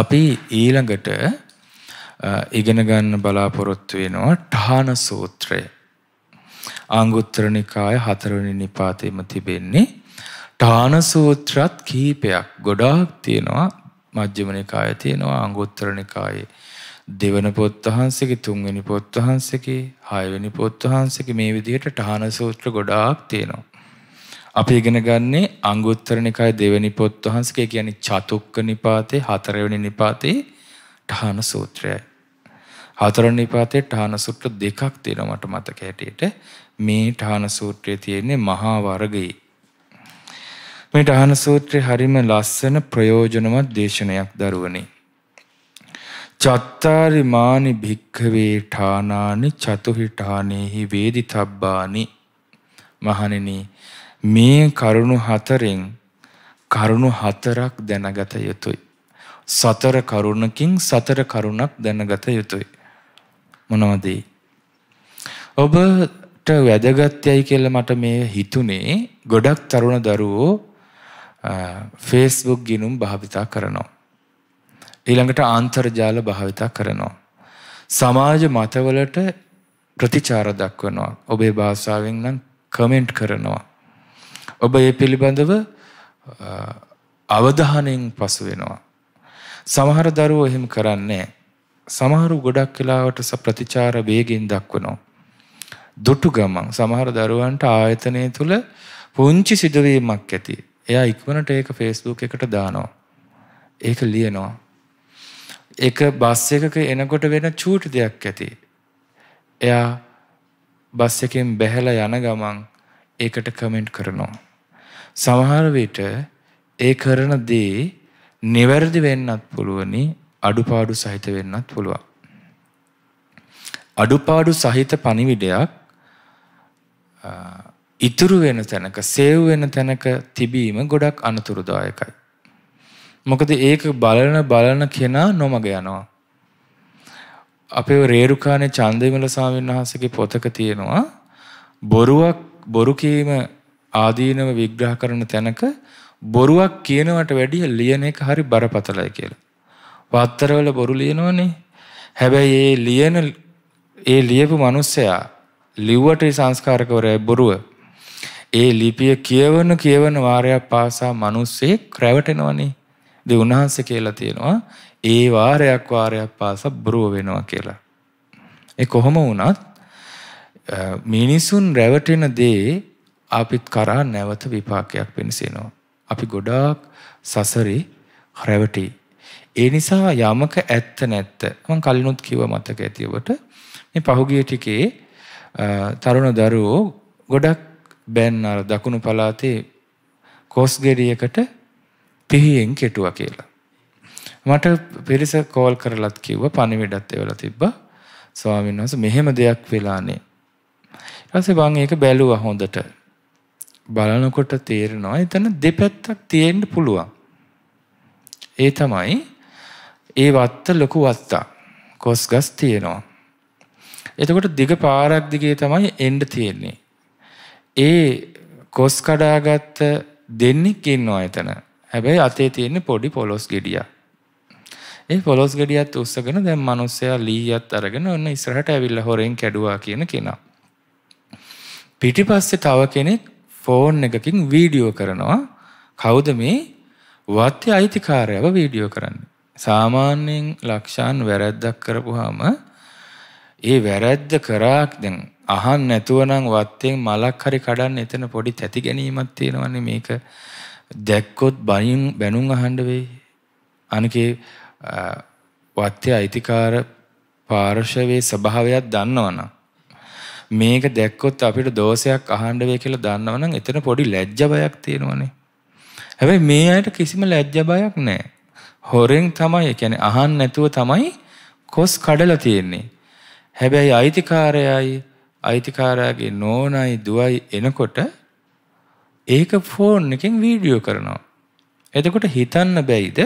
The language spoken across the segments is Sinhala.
අපි ඊළඟට ඉගෙන ගන්න බලාපොරොත්තු වෙනවා ඨාන සූත්‍රය. ආංගුත්තර නිකාය හතරවෙනි නිපාතේම තිබෙන්නේ ඨාන සූත්‍රත් කීපයක් ගොඩාක් තියෙනවා මජ්ක්‍ධිම නිකායේ තියෙනවා ආංගුත්තර නිකායේ දෙවන පොත් වහන්සේගේ තුන්වෙනි පොත් වහන්සේගේ හයවෙනි පොත් වහන්සේගේ මේ විදිහට ඨාන සූත්‍ර ගොඩාක් තියෙනවා. අපි ඉගෙන ගන්නේ අංගුත්තර නිකාය දෙවැනි පොත් වහන්සේගේ කියන්නේ චතුක්ක නිපාතේ හතරවෙනි නිපාතේ ඨාන සූත්‍රයයි. හතරවෙනි නිපාතේ ඨාන සූත්‍ර දෙකක් තියෙනවා මට මතක හැටියට. මේ ඨාන සූත්‍රයේ තියෙන්නේ මහා වර්ගයේ. මේ ඨාන සූත්‍රේ හරිම ලස්සන ප්‍රයෝජනවත් දේශනයක් දරුවනේ. චත්තාරි මානි භික්ඛවේ ඨානානි චතුහි ඨානේහි වේදිතබ්බානි මහණෙනි මේ කරුණු හතරෙන් කරුණු හතරක් දැනගත යුතුයි. සතර කරුණකින් සතර කරුණක් දැනගත යුතුයි. මොනවද ඔබට වැදගත් යයි කියලා මට මේ හිතුනේ ගොඩක් තරුණ දරුවෝ ෆේස්බුක් ගිනුම් භාවිතා කරනවා. ඊළඟට ආන්තර්ජාල භාවිතා කරනවා. සමාජ මතවලට ප්‍රතිචාර දක්වනවා. ඔබේ භාෂාවෙන් නම් කමෙන්ට් කරනවා. ඔබ ඒ පිළිබඳව අවධානයෙන් පසු වෙනවා. සමහර දරුවෝ එහෙම කරන්නේ සමහරු ගොඩක් වෙලාවට ප්‍රතිචාර වේගෙන් දක්වනවා. දුටු ගමන් සමහර දරුවන්ට ආයතනය තුල පුංචි සිදුවීමක් ඇති. එයා ඉක්මනට ඒක Facebook එකට දානවා. ඒක ලියනවා. ඒක බස් එකක එනකොට වෙන චූටි දෙයක් ඇති. එයා බස් එකෙන් බැහැලා යන ගමන් ඒකට කමෙන්ට් කරනවා. සමහර විට ඒ කරන දේ නිවැරදි වෙන්නත් පුළුවනි අඩුපාඩු සහිත වෙන්නත් පුළුවන්. අඩුපාඩු සහිත පණිවිඩයක් ඉතුරු වෙන තැනක සේව් වෙන තැනක තිබීම ගොඩක් අනතුරුදායකයි. මොකද ඒක බලන බලන කෙනා නොමග යනවා. අපේ රේරුකානේ චන්දවිමල ස්වාමීන් වහන්සේගේ පොතක තියෙනවා බොරුවක් බොරු කීම ආදීනව විග්‍රහ කරන තැනක බොරුවක් කියනවට වැඩිය ලියන එක හරි බරපතලයි කියලා. පත්තරවල බොරු ලියනවනේ. හැබැයි ඒ ලියන ඒ ලියපු මිනිස්සයා ලිව්වට සංස්කාරකවරය බොරුව. ඒ ලිපිය කියවන කියවන වාරයක් පාසා මිනිස්සේ රැවටෙනවනේ. ඉතින් උන්වහන්සේ කියලා තියෙනවා ඒ වාරයක් වාරයක් පාසා බොරුව වෙනවා කියලා. ඒ කොහොම වුණත් මිනිසුන් රැවටෙන දේ අපිත් කරා නැවත විපාකයක් වෙනසෙනවා. අපි ගොඩාක් සසරේ රැවටි. ඒ නිසා යමක ඇත්ත නැත්ත මං කලිනුත් කිව මතක ඇති ඔබට මේ පහුගිය ටිකේ තරුණ දරුවෝ ගොඩක් බෑන් අර දකුණු පළාතේ කෝස්ගෙඩියකට පිහියෙන් කෙටුවා කියලා. මට පිරිස කෝල් කරලත් කිව්ව පණිවිඩත් එවලා තිබ්බා. ස්වාමීන් වහන්සේ මෙහෙම දෙයක් වෙලානේ. ඊට පස්සේ මං ඒක බැලුවා හොඳට. බලනකොට තේරෙනවා එතන දෙපැත්තක් තියෙන්න පුළුවන්. ඒ තමයි ඒ වත්ත ලොකු වත්තා කොස් ගස් තියෙනවා. එතකොට දිග පාරක් දිගේ තමයි එන්ඩ තියෙන්නේ. ඒ කොස් කඩාගත්ත දෙන්නෙක් ඉන්නවා එතන හැබැයි අතේ තියෙන්නේ පොඩි පොලොස් ගෙඩියක්. ඒ පොලොස් ගෙඩියත් උස්සගෙන දැන් මිනිස්සයා ලීයත් අරගෙන ඔන්න ඉස්සරහට ඇවිල්ලා හොරෙන් කැඩුවා කියන කෙනා. පිටිපස්සේ තව කෙනෙක් ෆෝන් එකකින් වීඩියෝ කරනවා කවුද මේ වත්‍ය අයිතිකාරයව වීඩියෝ කරන්නේ. සාමාන්‍යයෙන් ලක්ෂාන් වැරැද්දක් කරපුහාම ඒ වැරැද්ද කරාක් දැන් අහන් නැතුවනම් වත්තෙන් මලක් හරි කඩන්න එතන පොඩි තැති ගැනීමක් තියෙනවන්නේ මේක දැක්කොත් බනින් බැනුම් අහන්න වෙයි. අනිකේ වත්‍ය අයිතිකාර පාර්ශවයේ ස්වභාවයක් දන්නවනම් මේක දැක්කොත් අපිට දෝෂයක් අහන්න වෙයි කියලා දන්නවනම් එතන පොඩි ලැජ්ජ බයක් තියෙනවනේ. හැබැයි මේ අයට කිසිම ලැජ්ජ බයක් නැහැ. හොරෙන් තමයි, ඒ කියන්නේ අහන්න නැතුව තමයි කොස් කඩලා තියෙන්නේ. හැබැයි අයිතිකාරයයි අයිතිකාරයාගේ නෝනයි දුවයි එනකොට ඒක ෆෝන් එකෙන් වීඩියෝ කරනවා. එතකොට හිතන්න බැයිද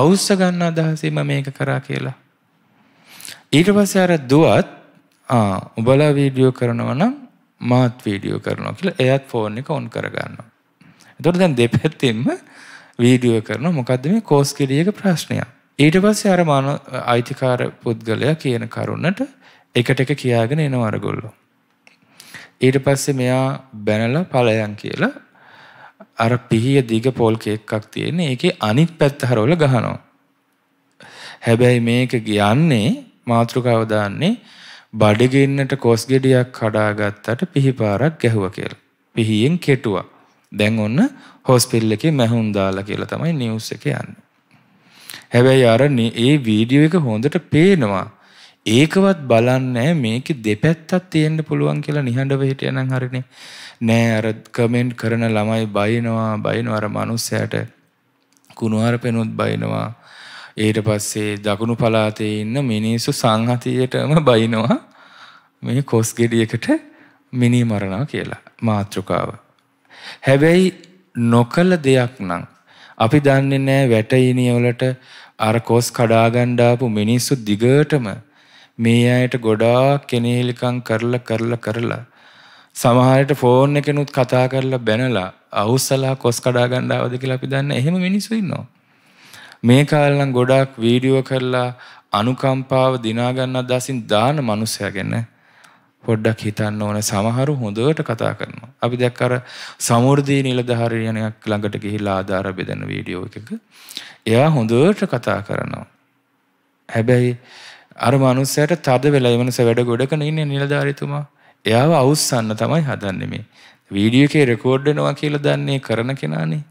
අවුස්ස ගන්න අදහසෙම මේක කරා කියලා. ඊට පස්සේ අර දුවත් ආ උඹලා වීඩියෝ කරනවා නම් මාත් වීඩියෝ කරනවා කියලා එයත් ෆෝන් එක ඔන් කරගන්නවා. එතකොට දැන් දෙපැත්තෙන්ම වීඩියෝ කරනවා මොකද්ද මේ කෝස් කෙලියක ප්‍රශ්නය. ඊට පස්සේ අර මාන අයිතිකාර පුද්ගලයා කියන කරුණට එකට එක කියාගෙන එනවා අරගොල්ලෝ. ඊට පස්සේ මෙයා බැනලා පළයන් කියලා අර පිහිය දිග පොල් කේක්කක් තියෙන්නේ ඒකේ අනිත් පැත්ත හරවල ගහනවා. හැබැයි මේක කියන්නේ මාතෘකාව දාන්නේ බඩගින්නට කොස් ගෙඩියක් කඩාගත්තට පිහිපාරක් ගැහුවා කියලා. පිහියෙන් කෙටුවා. දැන් ඔන්න හොස්පිටල් එකේ මැහුම් දාලා කියලා තමයි නිවුස් එකේ යන්නේ. හැබැයි අර ඒ වීඩියෝ එක හොඳට පේනවා. ඒකවත් බලන්නේ මේක දෙපැත්තක් තියෙන්න පුළුවන් කියලා නිහඬව හිටියනම් හරිනේ. නෑ අර කමෙන්ට් කරන ළමයි බයිනවා, බයිනවා අර මිනිස්සයාට කුණුහරුපෙනුත් බයිනවා. ඊට පස්සේ දකුණු පළාතේ ඉන්න මිනිස්සු සංහතියටම බයිනවා මේ කොස් ගෙඩියකට මිනි මරණා කියලා මාත්‍රකාව. හැබැයි නොකල දෙයක් නම් අපි දන්නේ නෑ වැටයිනිය වලට අර කොස් කඩාගන්න ආපු මිනිස්සු දිගටම මේ අයට ගොඩාක් කෙනෙහිලිකම් කරලා කරලා කරලා සමහරට ෆෝන් එකෙනුත් කතා කරලා බැනලා අවුස්සලා කොස් කඩා ගන්න ආවද කියලා අපි දන්න එහෙම මිනිස්සු ඉන්නවා. මේ කාලෙනම් ගොඩාක් වීඩියෝ කරලා අනුකම්පාව දිනා ගන්න දසින් දාන මිනිස්සයා ගැන පොඩ්ඩක් හිතන්න ඕන සමහරු හොඳට කතා කරනවා. අපි දැක්ක අර සමෘද්ධී නිලධාරියෙක් ළඟට ගිහිලා ආධාර බෙදන වීඩියෝ එකක එයා හොඳට කතා කරනවා. හැබැයි අර මනුස්සයට තද වෙලා එවනස වැඩ ගොඩකන ඉන්න නිලධාරිතුමා එයාව අවුස්සන්න තමයි හදන්නේ මේ. වීඩියෝ එකේ රෙකෝඩ් වෙනවා කියලා දන්නේ කරන කෙනානේ.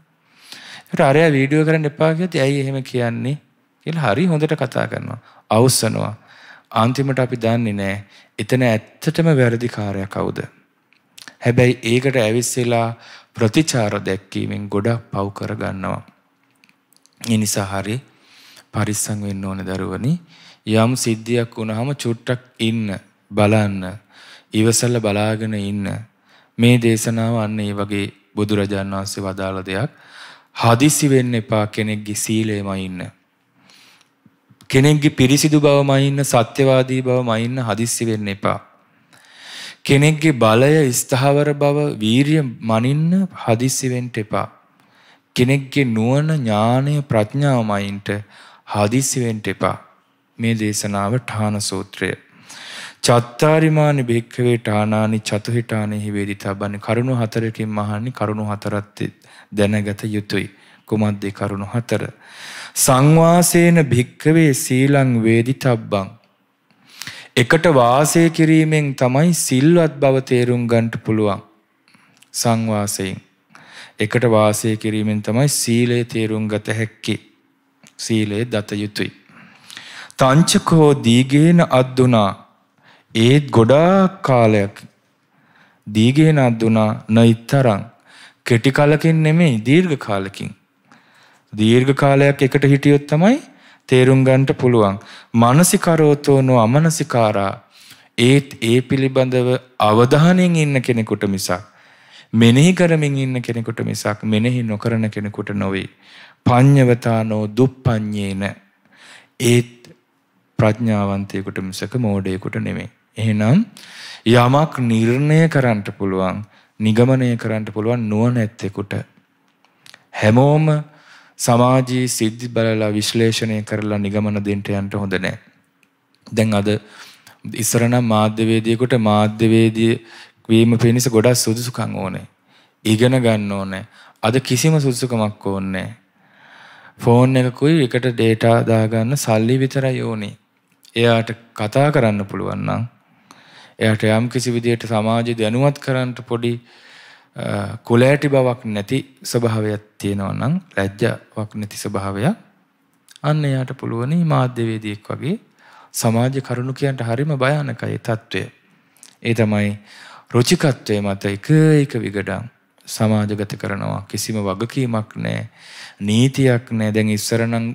ඒකට අරයා වීඩියෝ කරන්න එපා කියද්දී ඇයි එහෙම කියන්නේ කියලා හරි හොඳට කතා කරනවා. අවසනවා. අන්තිමට අපි දන්නේ නැහැ එතන ඇත්තටම වැරදිකාරයා කවුද. හැබැයි ඒකට ඇවිස්සලා ප්‍රතිචාර දැක්වීමෙන් ගොඩක් පව් කරගන්නවා. ඒ නිසා හරි පරිස්සම් වෙන්න ඕනේ දරුවනි. යම් සිද්ධියක් වුණාම චුට්ටක් ඉන්න බලන්න ඉවසල්ල බලාගෙන ඉන්න මේ දේශනාව අන්න ඒ වගේ බුදුරජාණන් වහන්සේ වදාළ දෙයක් හදිසි වෙන්න එපා කෙනෙක්ගේ සීලයමයි ඉන්න. කෙනෙක්ගේ පිරිසිදු බවමයි ඉන්න සත්‍යවාදී බවමයි ඉන්න හදිස්සි වෙන්න එපා. කෙනෙක්ගේ බලය ස්ථාවර බව වීරිය මනින්න හදිස්සි වෙන්න එපා. කෙනෙක්ගේ නුවණ ඥානය ප්‍රඥාවමයින්ට හදිස්සි වෙන්න එපා. මේ දේශනාව ඨාන සූත්‍රය චත්තාරිමානි භික්කවේ ටානානි චතුහිටානෙහි වේදිතා බන්නේ කරුණු හතරකින් මහන්නේ කරුණු හතරත් දැනගත යුතුයි. කුමද්දේ කරුණු හතර. සංවාසේන භික්කවේ සීලං වේදිතබ්බං. එකට වාසය කිරීමෙන් තමයි සිල්වත් බව තේරුම් ගන්නට පුළුවන්. සංවාසයෙන්. එකට වාසය කිරීමෙන් තමයි සීලය තේරුම් ගත හැක්කේ. සීලය දත යුතුයි. තංචකෝ දීගේන අද්දුනා ඒත් ගොඩාක් කාලයක් දීගේනක් දුනා නොයිතරම් කෙටි කලකින් නෙමෙයි දීර්ඝ කාලකින් දීර්ඝ කාලයක් එකට හිටියොත් තමයි තේරුම් ගන්නට පුළුවන් මානසිකරෝතෝනෝ අමනසිකාරා ඒත් ඒ පිළිබඳව අවධානයෙන් ඉන්න කෙනෙකුට මිසක් මෙනෙහි කරමින් ඉන්න කෙනෙකුට මිසක් මෙනෙහි නොකරන කෙනෙකුට නොවේ. පඤ්ඤවතානෝ දුප්පඤ්ඤේන ඒත් ප්‍රඥාවන්තයෙකුට මිසක මෝඩයෙකුට නෙමෙයි. එහෙනම් යමක් නිර්ණය කරන්න පුළුවන් නිගමනය කරන්න පුළුවන් නුවණැත්තෙකුට හැමෝම සමාජයේ සිද්ධි බලලා විශ්ලේෂණය කරලා නිගමන දෙන්න යන්න හොඳ නැහැ. දැන් අද ඉස්සර නම් මාධ්‍යවේදියෙකුට මාධ්‍යවේදී වීම පිණිස ගොඩක් සුදුසුකම් ඕනේ. ඉගෙන ගන්න ඕනේ. අද කිසිම සුදුසුකමක් ඕනේ ෆෝන් එකකුයි එකට ඩේටා දාගන්න සල්ලි විතරයි ඕනේ. එයාට කතා කරන්න පුළුවන් නම් එයාට යම් කිසි විදියට සමාජය දැනුවත් කරන්නට පොඩි කුලෑටි බවක් නැති ස්වභාවයක් තියෙනවා නම් ලැජ්ජාවක් නැති ස්වභාවයක් අන්න එයාට පුළුවනි මාධ්‍යවේදියෙක් වගේ සමාජ කරුණු කියන්ට හරිම භයානකයි තත්ත්වය. ඒ තමයි රුචිකත්වය මත එක එක විගඩම් සමාජගත කරනවා කිසිම වගකීමක් නෑ නීතියක් නෑ දැන් ඉස්සරනම්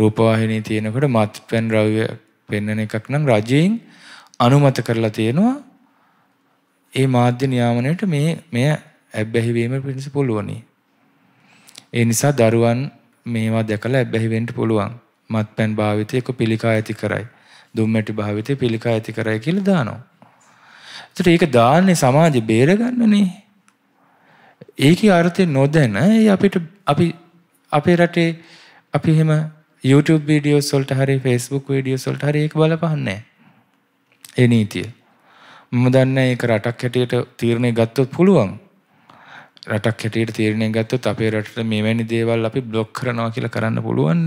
රූපවාහිනී තියෙනකොට මත් පැන් රව්‍ය පෙන්නන එකක් නම් රජයෙන් අනුමත කරලා තියෙනවා ඒ මාධ්‍ය නියාමනයට මේ මෙය ඇබ්බැහි වීම පිණිස පුළුවනි. ඒ නිසා දරුවන් මේවා දැකලා ඇබ්බැහි වෙන්න පුළුවන්. මත්පැන් භාවිතයක පිළිකා ඇති කරයි. දුම්මැටි භාවිතය පිළිකා ඇති කරයි කියලා දානවා. ඒතර ඒක දාන්නේ සමාජය බේරගන්නනේ. ඒකේ අර්ථය නොදැන අපිට අපි අපේ රටේ අපි එහෙම YouTube වීඩියෝස් වලට හරි Facebook වීඩියෝස් වලට හරි ඒක බලපහන්නේ නැහැ. ඒ නීතිය. මම දන්නේ ඒක රටක් හැටියට තීරණය ගත්තොත් පුළුවන්. රටක් හැටියට තීරණය ගත්තොත් අපේ රටට මෙවැනි දේවල් අපි බ්ලොක් කරනවා කියලා කරන්න පුළුවන්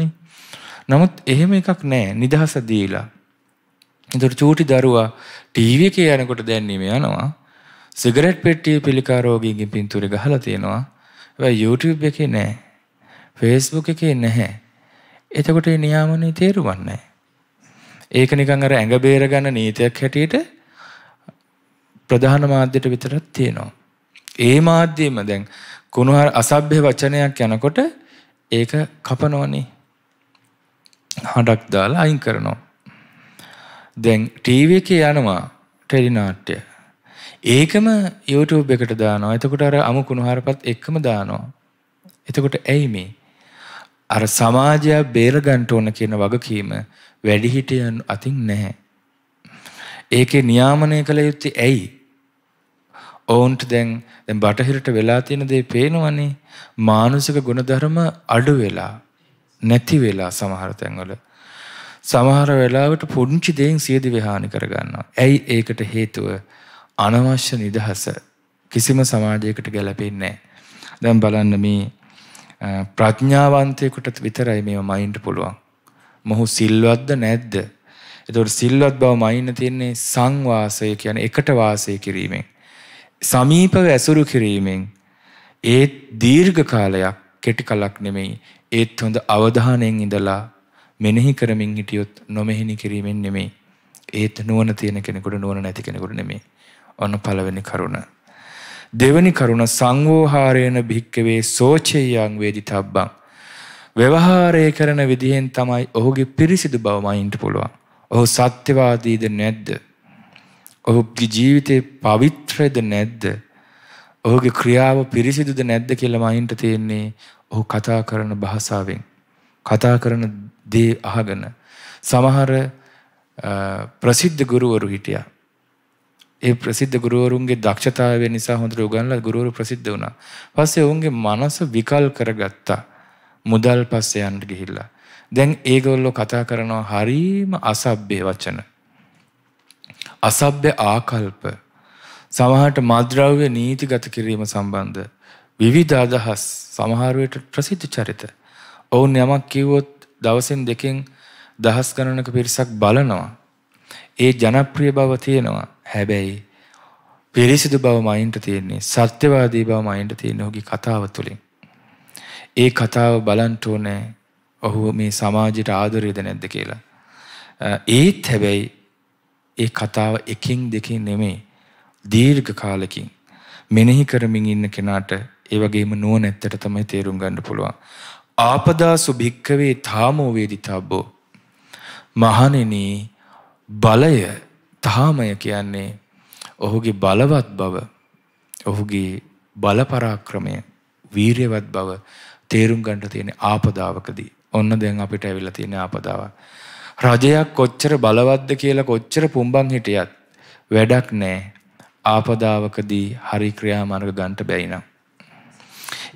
නමුත් එහෙම එකක් නැහැ. නිදහස දීලා. ඒතර චූටි දරුවා ටීවී එකේ යනකොට දැන්නීම යනවා. සිගරට් පෙට්ටිය පිළිකා රෝගීගෙන් පින්තූරේ ගහලා තියෙනවා. හැබැයි YouTube එකේ නැහැ. Facebook එකේ නැහැ. එතකොට මේ නියාමනේ තේරුම් නැහැ. ඒක නිකන් අර ඇඟ බේර ගන්න නීතියක් හැටියට ප්‍රධාන මාධ්‍යට විතරක් තියෙනවා. ඒ මාධ්‍යෙම දැන් කුණුහර අසභ්‍ය වචනයක් යනකොට ඒක කපනවනේ. හඩක් දාලා අයින් කරනවා. දැන් ටීවී එකේ යනවා ටෙලි නාට්‍ය. ඒකම YouTube එකට දානවා. එතකොට අර අමු කුණුහරපත් එක්කම දානවා. එතකොට ඇයි මේ? අර සමාජය බේරගන්න ඕන කියන වගකීම වැඩිහිටියන් අතින් නැහැ. ඒකේ නියාමනය කළ යුත්තේ ඇයි? ඔවුන්ට දැන් දැන් බටහිරට වෙලා තියෙන දේ පේනවනේ මානසික ගුණධර්ම අඩු වෙලා නැති වෙලා සමහර තැන්වල සමහර වෙලාවට පුංචි දෙයින් සියදි විහානි කරගන්නවා. ඇයි ඒකට හේතුව? අනවශ්‍ය නිදහස කිසිම සමාජයකට ගැලපෙන්නේ නැහැ. දැන් බලන්න මේ ප්‍රඥාවන්තයෙකුට විතරයි මේව මයින්ඩ් පුළුවන්. මොහු සිල්වත්ද නැද්ද? එතකොට සිල්වත් බව මයින්න තියෙන්නේ සංවාසය කියන්නේ එකට වාසය කිරීමෙන්. සමීපව ඇසුරු කිරීමෙන් ඒත් දීර්ඝ කාලයක් කෙටි කලක් නෙමෙයි ඒත් හොඳ අවධානයෙන් ඉඳලා මෙනෙහි කරමින් හිටියොත් නොමෙහිනි කිරීමෙන් නෙමෙයි ඒත් නුවණ තියෙන කෙනෙකුට නුවණ නැති කෙනෙකුට නෙමෙයි ඔන්න පළවෙනි කරුණ දෙවැනි කරුණ සංවෝහාරයන භික්කවේ සෝචයයන් වේදි තබ්බං ව්‍යවහාරය කරන විදිහෙන් තමයි ඔහුගේ පිරිසිදු බව මයින්ට පුළුවන්. ඔහු සත්‍යවාදීද නැද්ද? ඔහුගේ ජීවිතේ පවිත්‍රද නැද්ද? ඔහුගේ ක්‍රියාව පිරිසිදුද නැද්ද කියලා මයින්ට තියෙන්නේ ඔහු කතා කරන භාෂාවෙන්. කතා කරන දේ අහගෙන සමහර ප්‍රසිද්ධ ගුරුවරු හිටියා. ඒ ප්‍රසිද්ධ ගුරුවරුන්ගේ දක්ෂතාවය නිසා හොඳට උගන්ලා ගුරුවරු ප්‍රසිද්ධ වුණා. පස්සේ ඔවුන්ගේ මනස විකල් කරගත්තා. මුදල් පස්සේ යන්න ගිහිල්ලා. දැන් ඒගොල්ලෝ කතා කරනවා හරීම අසභ්‍ය වචන. අසභ්‍ය ආකල්ප. සමහරට මද්‍රව්‍ය නීතිගත කිරීම සම්බන්ධ විවිධ අදහස් සමහර විට ප්‍රසිද්ධ චරිත. ඔවුන් යමක් කිව්වොත් දවසින් දෙකෙන් දහස් ගණනක පිරිසක් බලනවා. ඒ ජනප්‍රිය බව තියෙනවා. හැබැයි පිරිසිදු බව මයින්ට තියෙන්නේ සත්‍යවාදී බව මයින්ට තියෙන ඔහුගේ කතාව තුළින්. ඒ කතාව බලන්ට ඕනෑ ඔහු මේ සමාජයට ආදරයද නැද්ද කියලා. ඒත් හැබැයි ඒ කතාව එකින් දෙකින් නෙමේ දීර්ඝ කාලකින් මෙනෙහි කරමින් ඉන්න කෙනාට ඒ වගේම නුවණැත්තට තමයි තේරුම් ගන්න පුළුවන්. ආපදාසු භික්කවේ තාමෝ වේදිතබ්බෝ. මහණෙනි බලය තාමය කියන්නේ ඔහුගේ බලවත් බව ඔහුගේ බලපරාක්‍රමය වීරයවත් බව තේරුම් ගන්න තියෙන ආපදාවකදී. ඔන්න දැන් අපිට ඇවිල්ලා තියෙන ආපදාව. රජයක් කොච්චර බලවත්ද කියලා කොච්චර පුම්බන් හිටියත් වැඩක් නැහැ. ආපදාවකදී හරි ක්‍රියාමාර්ග ගන්න බැරි නම්.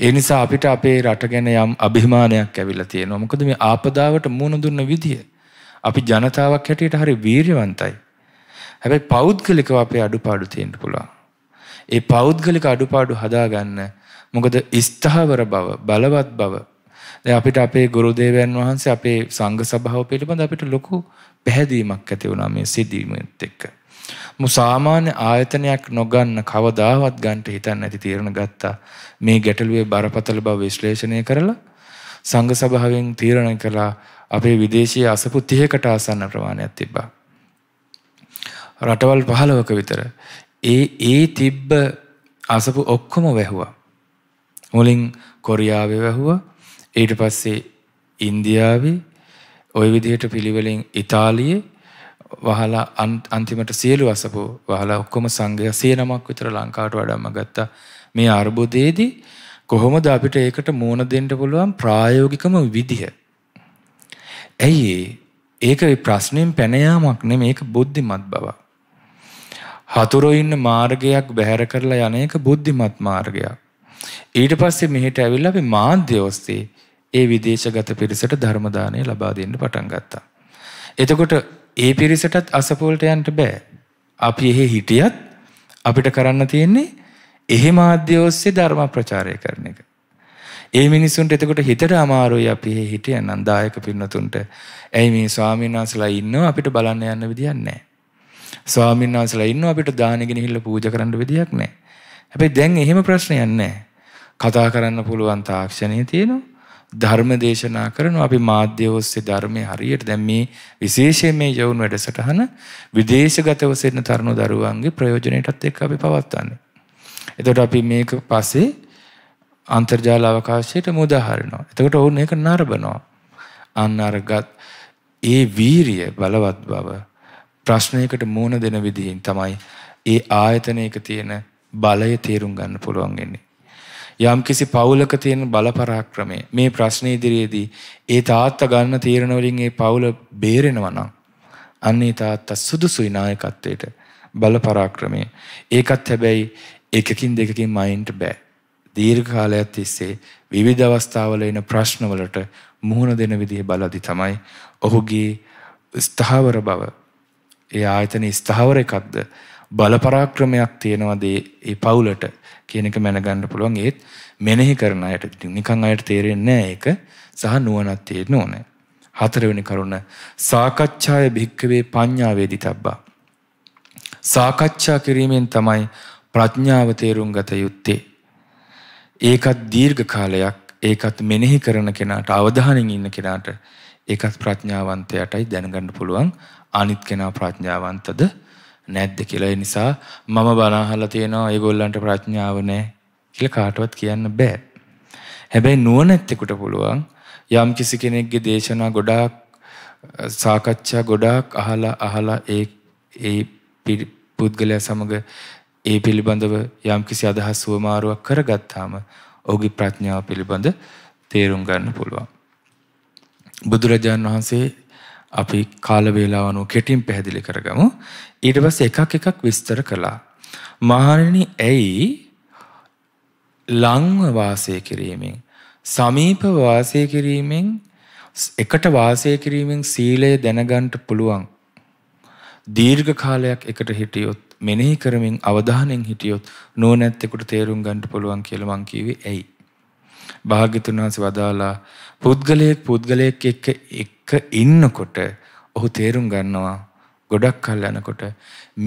ඒ නිසා අපිට අපේ රට ගැන යම් අභිමානයක් ඇවිල්ලා තියෙනවා. මොකද මේ ආපදාවට මුහුණ දුන්න විදිය. අපි ජනතාවක් හැටියට හරි වීරියවන්තයි. හැබැයි පෞද්ගලිකව අපේ අඩුපාඩු තියෙන්න පුළුවන්. ඒ පෞද්ගලික අඩුපාඩු හදාගන්න මොකද ස්ථාවර බව බලවත් බව අපිට අපේ ගුරුදේවයන් වහන්සේ අපේ සංඝ සභාව පිළිබඳ අපිට ලොකු පැහැදීමක් ඇති වුණා මේ සිදුවීමත් එක්ක. මු සාමාන්‍ය ආයතනයක් නොගන්න කවදාවත් ගන්නට හිතන්නේ නැති තීරණ ගත්තා. මේ ගැටලුවේ බරපතල බව විශ්ලේෂණය කරලා සංඝ සභාවෙන් තීරණය කළා අපේ විදේශීය අසපු 30කට ආසන්න ප්‍රමාණයක් තිබ්බා. රටවල් 15ක විතර ඒ ඒ තිබ්බ අසපු ඔක්කොම වැහුවා. මුලින් කොරියාවේ වැහුවා ඊට පස්සේ ඉන්දියාවේ ওই විදිහට පිළිවෙලින් ඉතාලියේ වහලා අන්තිමට සියලු අසපෝ වහලා ඔක්කොම සංඝයා සිය නමක් විතර ලංකාවට වඩම්ම ගත්තා මේ අර්බුදයේදී කොහොමද අපිට ඒකට මූණ දෙන්න පුළුවන් ප්‍රායෝගිකම විදිහ ඇයි ඒක ප්‍රශ්නයෙන් පැනයාමක් නෙමෙයි ඒක බුද්ධිමත් බවක් හතුරු ඉන්න මාර්ගයක් බැහැර කරලා යන එක බුද්ධිමත් මාර්ගයක්. ඊට පස්සේ මෙහෙට ඇවිල්ලා අපි මාධ්‍ය ඔස්සේ ඒ විදේශගත පිරිසට ධර්ම දාණය ලබා දෙන්න පටන් ගත්තා. එතකොට ඒ පිරිසටත් අසපුවලට යන්න බෑ. අපි එහෙ හිටියත් අපිට කරන්න තියෙන්නේ එහෙ මාධ්‍ය ඔස්සේ ධර්ම ප්‍රචාරය කරන එක. ඒ මිනිසුන්ට එතකොට හිතට අමාරුයි අපි එහෙ හිටියන් අන්දායක පින්නතුන්ට. ඇයි මේ ස්වාමීන් වහන්සේලා ඉන්නව අපිට බලන්න යන්න විදියක් නැහැ. ස්වාමීන් වහන්සේලා ඉන්නව අපිට දානෙ ගෙනහිල්ලා පූජා කරන්න විදියක් නැහැ. හැබැයි දැන් එහෙම ප්‍රශ්නයක් නැහැ. කතා කරන්න පුළුවන් තාක්ෂණය තියෙනවා. ධර්ම දේශනා කරන අපි මාධ්‍ය ඔස්සේ ධර්මය හරියට දැන් මේ විශේෂයෙන් මේ යවුන් වැඩසටහන විදේශගතව සිටින තරුණ දරුවන්ගේ ප්‍රයෝජනයටත් එක්ක අපි පවත්වන්නේ. එතකොට අපි මේක පස්සේ අන්තර්ජාල අවකාශයට මුදාහරිනවා. එතකොට ඔවුන් ඒක නරඹනවා. අන්න අරගත් ඒ වීරිය බලවත් බව ප්‍රශ්නයකට මුහුණ දෙන විදිහින් තමයි ඒ ආයතනයක තියෙන බලය තේරුම් ගන්න පුළුවන් වෙන්නේ. යම්කිසි පවුලක තියෙන බලපරාක්‍රමය මේ ප්‍රශ්නේ ඉදිරියේදී ඒ තාත්තා ගන්න තීරණ වලින් ඒ පවුල බේරෙනවා නම් අන්න ඒ තාත්තා සුදුසුයි නායකත්වයට බලපරාක්‍රමය ඒකත් හැබැයි එකකින් දෙකකින් මයින්ඩ් බෑ දීර්ඝ කාලයක් තිස්සේ විවිධ අවස්ථාවල එන ප්‍රශ්නවලට මුහුණ දෙන විදිහ බලදි තමයි ඔහුගේ ස්ථාවර බව ඒ ආයතන ස්ථාවර එකක්ද බලපරාක්‍රමයක් තියෙනවද ඒ පවුලට කියන එක මැනගන්න පුළුවන් ඒත් මෙනෙහි කරන අයට නිකන් අයට තේරෙන්නේ නැහැ ඒක සහ නුවණක් තියෙන්න ඕනේ. හතරවෙනි කරුණ සාකච්ඡාය භික්කවේ පඤ්ඤා වේදිතබ්බා. සාකච්ඡා කිරීමෙන් තමයි ප්‍රඥාව තේරුම් ගත යුත්තේ. ඒකත් දීර්ඝ කාලයක් ඒකත් මෙනෙහි කරන කෙනාට අවධානයෙන් ඉන්න කෙනාට ඒකත් ප්‍රඥාවන්තයටයි දැනගන්න පුළුවන් අනිත් කෙනා ප්‍රඥාවන්තද නැද්ද කියලා ඒ නිසා මම බනහලා තියෙනවා ඒගොල්ලන්ට ප්‍රඥාව නැහැ කියලා කාටවත් කියන්න බෑ. හැබැයි නුවණැත්තෙකුට පුළුවන් යම් කිසි කෙනෙක්ගේ දේශනා ගොඩාක් සාකච්ඡා ගොඩාක් අහලා අහලා ඒ ඒ පුද්ගලයා සමග ඒ පිළිබඳව යම් කිසි අදහස් වමාරුවක් කරගත්තාම ඔහුගේ ප්‍රඥාව පිළිබඳ තේරුම් ගන්න පුළුවන්. බුදුරජාණන් වහන්සේ අපි කාල වේලාව අනුව කෙටින් පැහැදිලි කරගමු. ඊට පස්සේ එකක් එකක් විස්තර කළා. මහණෙනි ඇයි ලංව වාසය කිරීමෙන් සමීප වාසය කිරීමෙන් එකට වාසය කිරීමෙන් සීලය දැනගන්න පුළුවන්. දීර්ඝ කාලයක් එකට හිටියොත් මෙනෙහි කරමින් අවධානයෙන් හිටියොත් නුවණැත්තෙකුට තේරුම් ගන්න පුළුවන් කියලා මං කිව්වේ ඇයි? භාග්‍යතුන් වහන්සේ වදාලා පුද්ගලයෙක් පුද්ගලයෙක් එක්ක එක්ක ඉන්නකොට ඔහු තේරුම් ගන්නවා ගොඩක් කල් යනකොට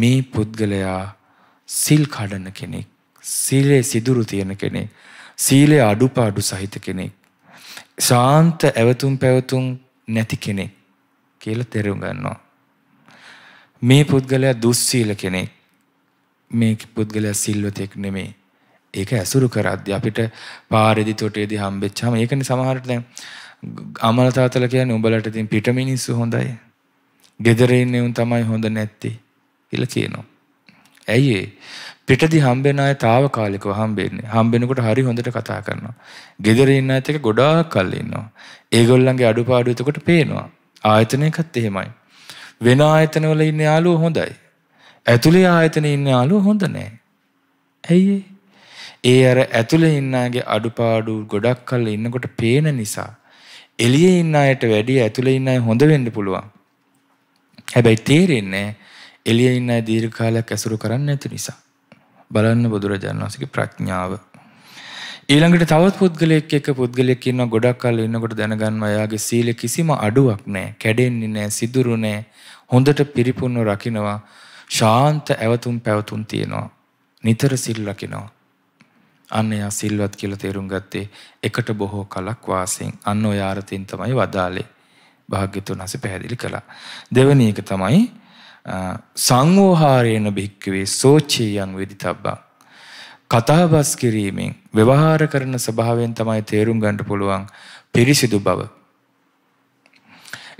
මේ පුද්ගලයා සිල් කඩන කෙනෙක්, සීලේ සිදුරු තියෙන කෙනෙක්, සීලේ අඩුපාඩු සහිත කෙනෙක්, ශාන්ත ඇවතුම් පැවතුම් නැති කෙනෙක් කියලා තේරුම් ගන්නවා. මේ පුද්ගලයා දුස්සීල කෙනෙක්. මේ පුද්ගලයා සිල්වතෙක් නෙමෙයි. ඒක ඇසුරු කරද්දී අපිට පාරේදී තොටේදී හම්බෙච්චාම ඒකනේ සමහරට දැන් අමල තාතල කියන්නේ උඹලට ඉතින් පිට මිනිස්සු හොඳයි. ගෙදරෙන්නේ උන් තමයි හොඳ නැත්තේ කියලා කියනවා. ඇයි ඒ? පිටදී හම්බෙන අය తాවකාලිකව හම්බෙන්නේ. හම්බෙනකොට හරි හොඳට කතා කරනවා. ගෙදර ඉන්න අයත් එක්ක ගොඩාක් කල් ඉන්නවා. ඒගොල්ලන්ගේ අඩුපාඩු එතකොට පේනවා. ආයතනයකත් එහෙමයි. වෙන ආයතනවල ඉන්න යාළුවෝ හොඳයි. ඇතුලේ ආයතනේ ඉන්න යාළුවෝ හොඳ නෑ. ඇයි ඒ අර ඇතුලේ ඉන්නාගේ අඩුපාඩු ගොඩක් කල් ඉන්නකොට පේන නිසා එළියේ ඉන්න අයට වැඩිය ඇතුලේ ඉන්න අය හොඳ වෙන්න පුළුවන්. හැබැයි තේරෙන්නේ එළිය ඉන්න දීර්ඝ කාලයක් ඇසුරු කරන්න නැති නිසා. බලන්න බුදුරජාණන් වහන්සේගේ ප්‍රඥාව. ඊළඟට තවත් පුද්ගලයෙක් එක්ක පුද්ගලයෙක් ඉන්නවා ගොඩක් කල් ඉන්නකොට දැනගන්නවා එයාගේ සීල කිසිම අඩුවක් නැහැ. කැඩෙන්නේ නැහැ, සිදුරු නැහැ. හොඳට පිරිපුන්ව රකින්නවා. ශාන්ත ඇවතුම් පැවතුම් තියෙනවා. නිතර සිල් රකින්නවා. අන්න එයා සිල්වත් කියලා තේරුම් ගත්තේ එකට බොහෝ කලක් වාසයෙන් අන්න ඔය ආරතින් තමයි වදාලේ. භාග්‍යතුන් හස පැහැදිලි කළා. දෙවැනි එක තමයි සංවෝහාරේන භික්කවේ සෝචීයන් වෙදිතබ්බා. කතාබස් කිරීමෙන් ව්‍යවහාර කරන ස්වභාවයෙන් තමයි තේරුම් ගන්න පුළුවන් පිරිසිදු බව.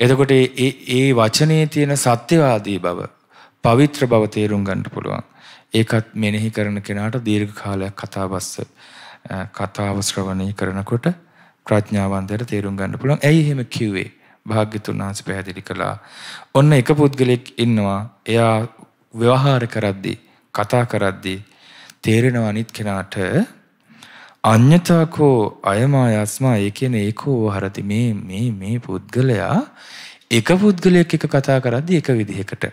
එතකොට ඒ ඒ වචනේ තියෙන සත්‍යවාදී බව, පවිත්‍ර බව තේරුම් ගන්න පුළුවන්. ඒකත් මෙනෙහි කරන කෙනාට දීර්ඝ කාලයක් කතාබස් කතාව ශ්‍රවණය කරනකොට ප්‍රඥාවන්තයට තේරුම් ගන්න පුළුවන්. ඇයි එහෙම කිව්වේ? භාග්‍යතුන් වහන්සේ පැහැදිලි කළා. ඔන්න එක පුද්ගලෙක් ඉන්නවා. එයා ව්‍යවහාර කරද්දී, කතා කරද්දී තේරෙනවා අනිත් කෙනාට අඤ්ඤතකෝ අයමා යස්මා ඒ කියන්නේ ඒකෝ හරති මේ මේ මේ පුද්ගලයා එක පුද්ගලයෙක් එක කතා කරද්දී එක විදිහකට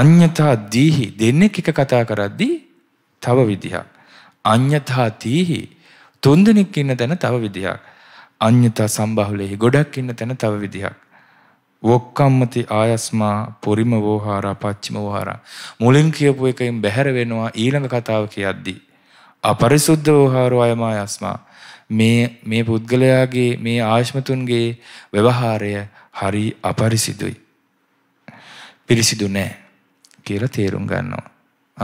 අඤ්ඤතා දීහි දෙන්නෙක් එක කතා කරද්දී තව විදිහක් අඤ්ඤතා තීහි තුන් දෙනෙක් ඉන්න තැන තව විදිහක් අඤ්‍යතා සම්බහුලෙහි ගොඩක් ඉන්න තැන තව විදිහක්. වොක්කම්මති ආයස්මා පොරිම වෝහාරා පච්චිම වෝහාරා. මුලින් කියපු එකෙන් බැහැර වෙනවා ඊළඟ කතාව කියද්දී. අපරිසුද්ධ වෝහාරෝ අයමායස්මා මේ මේ පුද්ගලයාගේ මේ ආශ්මතුන්ගේ ව්‍යවහාරය හරි අපරිසිදුයි. පිරිසිදු නෑ කියලා තේරුම් ගන්නවා.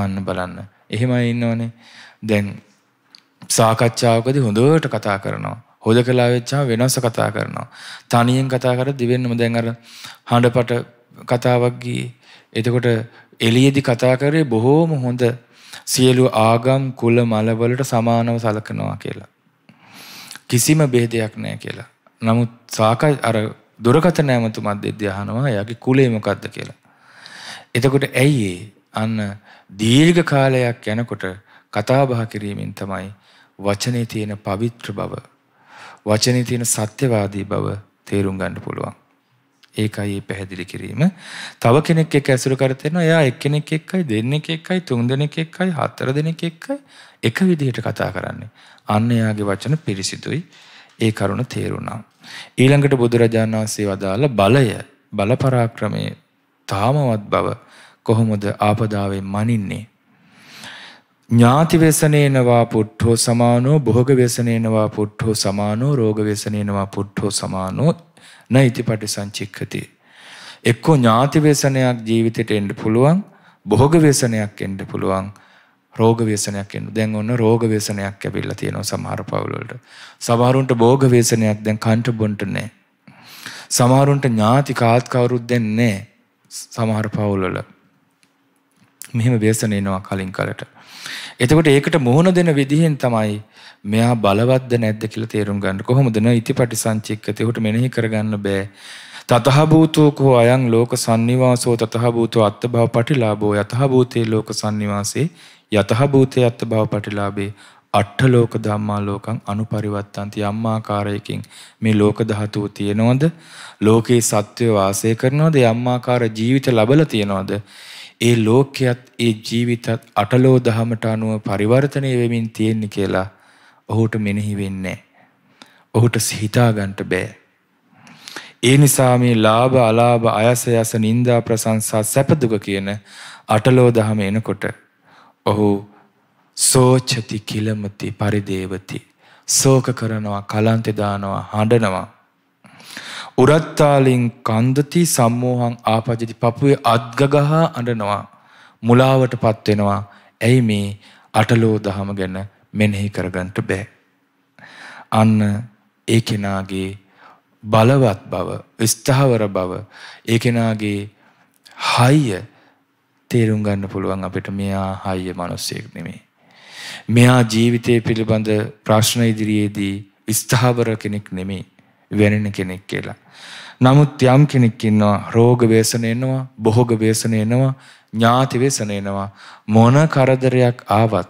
අන්න බලන්න. එහෙමයි ඉන්නවනේ. දැන් සාකච්ඡාවකදී හොඳට කතා කරනවා. හොදකලා වෙච්චාම වෙනස කතා කරනවා. තනියෙන් කතා කර දිවෙන්නම දැන් අර හඬපට කතාවක් ගියේ. එතකොට එළියේදී කතා කරේ බොහෝම හොඳ සියලු ආගම් කුල මල වලට සමානව සලකනවා කියලා. කිසිම බෙහෙදයක් නැහැ කියලා. නමුත් සාකච්ඡා අර දුරකථන ඇමතුමක් දෙද්දී අහනවා එයාගේ කුලය මොකක්ද කියලා. එතකොට ඇයි අන්න දීර්ඝ කාලයක් යනකොට කතා බහ කිරීමෙන් තමයි වචනේ තියෙන පවිත්‍ර බව වචනේ තියෙන සත්‍යවාදී බව තේරුම් ගන්න පුළුවන්. ඒකයි මේ පැහැදිලි කිරීම. තව කෙනෙක් එක්ක ඇසුරු කරතේනවා එයා එක්කෙනෙක් එක්කයි දෙන්නෙක් එක්කයි තුන් දෙනෙක් එක්කයි හතර දෙනෙක් එක්කයි එක විදිහට කතා කරන්නේ. අන්න එයාගේ වචන පිරිසිදුයි. ඒ කරුණ තේරුණා. ඊළඟට බුදුරජාණන් වහන්සේ වදාළ බලය බලපරාක්‍රමයේ තාමවත් බව කොහොමද ආපදාවෙන් මනින්නේ ඥාති වේසනේනවා පුට්ඨෝ සමානෝ භෝග වේසනේනවා පුට්ඨෝ සමානෝ රෝග වේසනේනවා පුට්ඨෝ සමානෝ නයිති පටිසංචික්ඛති එක්කෝ ඥාති වේසනයක් ජීවිතයට එන්න පුළුවන් භෝග වේසනයක් එන්න පුළුවන් රෝග වේසනයක් එන්න දැන් ඔන්න රෝග වේසනයක් ඇවිල්ලා තියෙනවා සමහර පවුල වලට සමහරුන්ට භෝග වේසනයක් දැන් කන්ට බොන්ට නැහැ සමහරුන්ට ඥාති කාත් කවුරුත් දැන් නැහැ සමහර පවුල වල මෙහෙම වේසන එනවා කලින් කලට එතකොට ඒකට මුහුණ දෙන විදිහෙන් තමයි මෙයා බලවත්ද නැද්ද කියලා තේරුම් ගන්න. කොහොමද න ඉතිපටි සංචික්කතේ උට මෙනෙහි කරගන්න බෑ. තතහ භූතෝ කෝ අයං ලෝක සන්නිවාසෝ තතහ භූතෝ අත්ථ භව පටිලාභෝ යතහ භූතේ ලෝක සන්නිවාසේ යතහ භූතේ අත්ථ භව පටිලාභේ අට්ඨ ලෝක ධම්මා ලෝකං අනුපරිවත්තන්ති යම් ආකාරයකින් මේ ලෝක ධාතුව තියනොද ලෝකේ සත්වය වාසය කරනවද යම් ආකාර ජීවිත ලැබලා තියනොද ඒ ලෝකයත් ඒ ජීවිතත් අටලෝ දහමට අනුව පරිවර්තනය වෙමින් තියෙන්නේ කියලා ඔහුට මෙනෙහි වෙන්නේ ඔහුට හිතා ගන්නට බෑ. ඒ නිසා මේ ලාභ අලාභ අයස යස නිന്ദා ප්‍රශංසා සැප දුක කියන අටලෝ දහම එනකොට ඔහු සෝචති කිලමති පරිදේවති ශෝක කරනවා කලන්තේ දානවා හඬනවා උරත්තාලින් කන්දති සම්මෝහං ආපජති පපුවේ අද්ගගහා අඬනවා මුලාවට පත් වෙනවා ඇයි මේ අටලෝ දහම ගැන මෙනෙහි කරගන්න බෑ අන්න ඒ කෙනාගේ බලවත් බව ස්ථාවර බව ඒ කෙනාගේ හයිය තේරුම් ගන්න පුළුවන් අපිට මෙයා හයිය මිනිසෙක් නෙමෙයි මෙයා ජීවිතය පිළිබඳ ප්‍රශ්න ඉදිරියේදී ස්ථාවර කෙනෙක් නෙමේ වෙනෙන කෙනෙක් කියලා. නමුත් යම් කෙනෙක් ඉන්නවා රෝග වේසන එනවා, භෝග වේසන එනවා, ඥාති වේසන එනවා. මොන කරදරයක් ආවත්